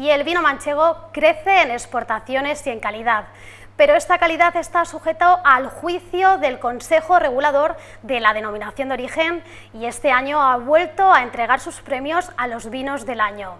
y el vino manchego crece en exportaciones y en calidad pero esta calidad está sujeta al juicio del Consejo Regulador de la Denominación de Origen y este año ha vuelto a entregar sus premios a los vinos del año.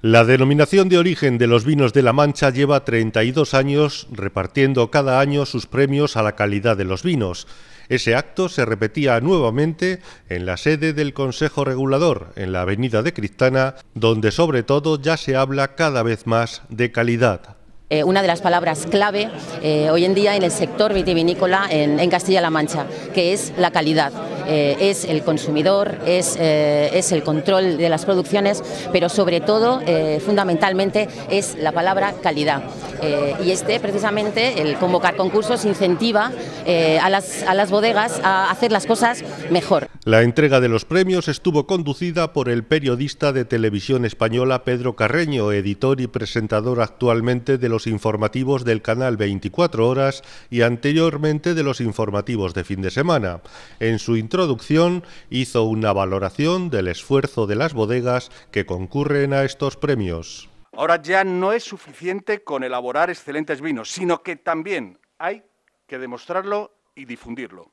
La denominación de origen de los vinos de La Mancha lleva 32 años repartiendo cada año sus premios a la calidad de los vinos. Ese acto se repetía nuevamente en la sede del Consejo Regulador, en la Avenida de Cristana, donde sobre todo ya se habla cada vez más de calidad. Eh, una de las palabras clave eh, hoy en día en el sector vitivinícola en, Castilla-La Mancha, que es la calidad. Eh, es el consumidor, es, el control de las producciones, pero sobre todo, fundamentalmente, es la palabra calidad. Eh, y este, precisamente, el convocar concursos incentiva eh, a, las, a las bodegas a hacer las cosas mejor. La entrega de los premios estuvo conducida por el periodista de televisión española Pedro Carreño, editor y presentador actualmente de los informativos del canal 24 Horas y anteriormente de los informativos de fin de semana. En su introducción hizo una valoración del esfuerzo de las bodegas que concurren a estos premios. Ahora ya no es suficiente con elaborar excelentes vinos, sino que también hay que demostrarlo y difundirlo.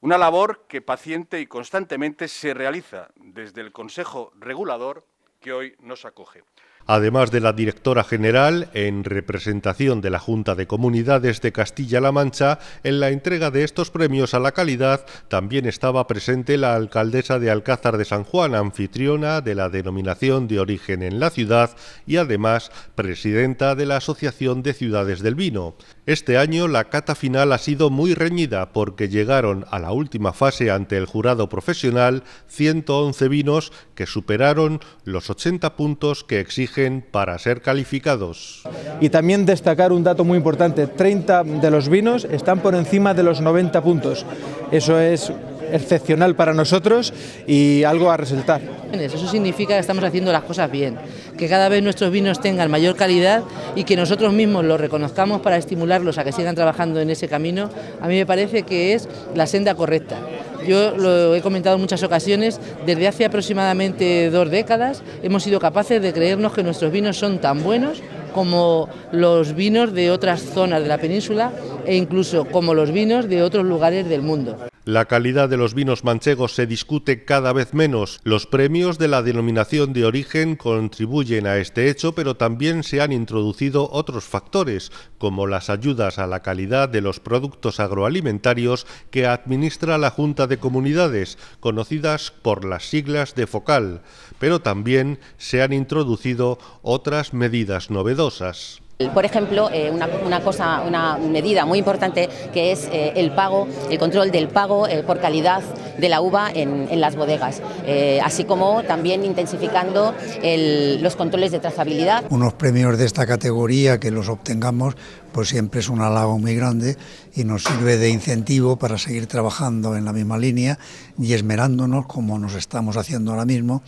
Una labor que paciente y constantemente se realiza desde el Consejo Regulador que hoy nos acoge además de la directora general, en representación de la Junta de Comunidades de Castilla-La Mancha, en la entrega de estos premios a la calidad también estaba presente la alcaldesa de Alcázar de San Juan, anfitriona de la denominación de origen en la ciudad y además presidenta de la Asociación de Ciudades del Vino. Este año la cata final ha sido muy reñida porque llegaron a la última fase ante el jurado profesional 111 vinos que superaron los 80 puntos que exige para ser calificados. Y también destacar un dato muy importante, 30 de los vinos están por encima de los 90 puntos. Eso es excepcional para nosotros y algo a resaltar. Eso significa que estamos haciendo las cosas bien, que cada vez nuestros vinos tengan mayor calidad y que nosotros mismos los reconozcamos para estimularlos a que sigan trabajando en ese camino. A mí me parece que es la senda correcta. Yo lo he comentado en muchas ocasiones, desde hace aproximadamente dos décadas hemos sido capaces de creernos que nuestros vinos son tan buenos como los vinos de otras zonas de la península e incluso como los vinos de otros lugares del mundo. La calidad de los vinos manchegos se discute cada vez menos. Los premios de la denominación de origen contribuyen a este hecho, pero también se han introducido otros factores, como las ayudas a la calidad de los productos agroalimentarios que administra la Junta de Comunidades, conocidas por las siglas de FOCAL, pero también se han introducido otras medidas novedosas. Por ejemplo, eh, una, cosa, una medida muy importante que es eh, el pago, el control del pago eh, por calidad de la uva en, las bodegas, así como también intensificando los controles de trazabilidad. Unos premios de esta categoría que los obtengamos, pues siempre es un halago muy grande y nos sirve de incentivo para seguir trabajando en la misma línea y esmerándonos, como nos estamos haciendo ahora mismo,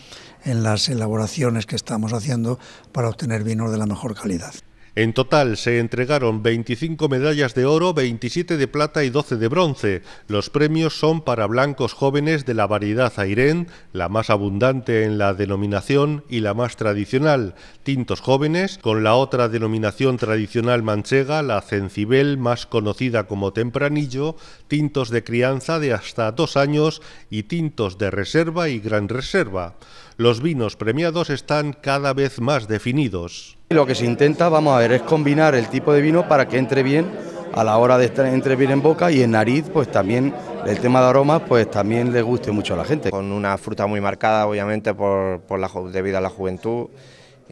en las elaboraciones que estamos haciendo para obtener vinos de la mejor calidad. En total se entregaron 25 medallas de oro, 27 de plata y 12 de bronce. Los premios son para blancos jóvenes de la variedad airen, la más abundante en la denominación y la más tradicional, tintos jóvenes, con la otra denominación tradicional manchega, la cencibel, más conocida como tempranillo, tintos de crianza de hasta dos años y tintos de reserva y gran reserva. Los vinos premiados están cada vez más definidos. Lo que se intenta, vamos a ver, es combinar el tipo de vino para que entre bien a la hora de estar, entre bien en boca y en nariz, pues también el tema de aromas, pues también le guste mucho a la gente. Con una fruta muy marcada, obviamente, por, la, debido a la juventud.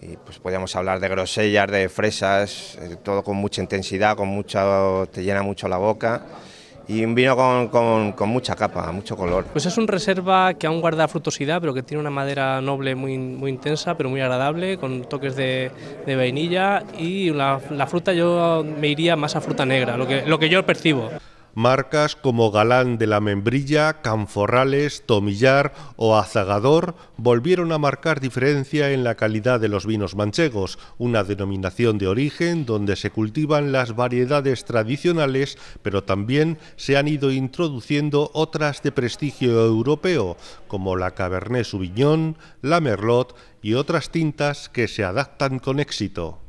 Y pues podíamos hablar de grosellas, de fresas, eh, todo con mucha intensidad, con mucho, te llena mucho la boca y un vino con, con, mucha capa, mucho color. Pues es un reserva que aún guarda frutosidad, pero que tiene una madera noble muy, muy intensa, pero muy agradable, con toques de, vainilla y la, la, fruta yo me iría más a fruta negra, lo que, lo que yo percibo marcas como Galán de la Membrilla, Canforrales, Tomillar o Azagador volvieron a marcar diferencia en la calidad de los vinos manchegos, una denominación de origen donde se cultivan las variedades tradicionales, pero también se han ido introduciendo otras de prestigio europeo, como la Cabernet Sauvignon, la Merlot y otras tintas que se adaptan con éxito.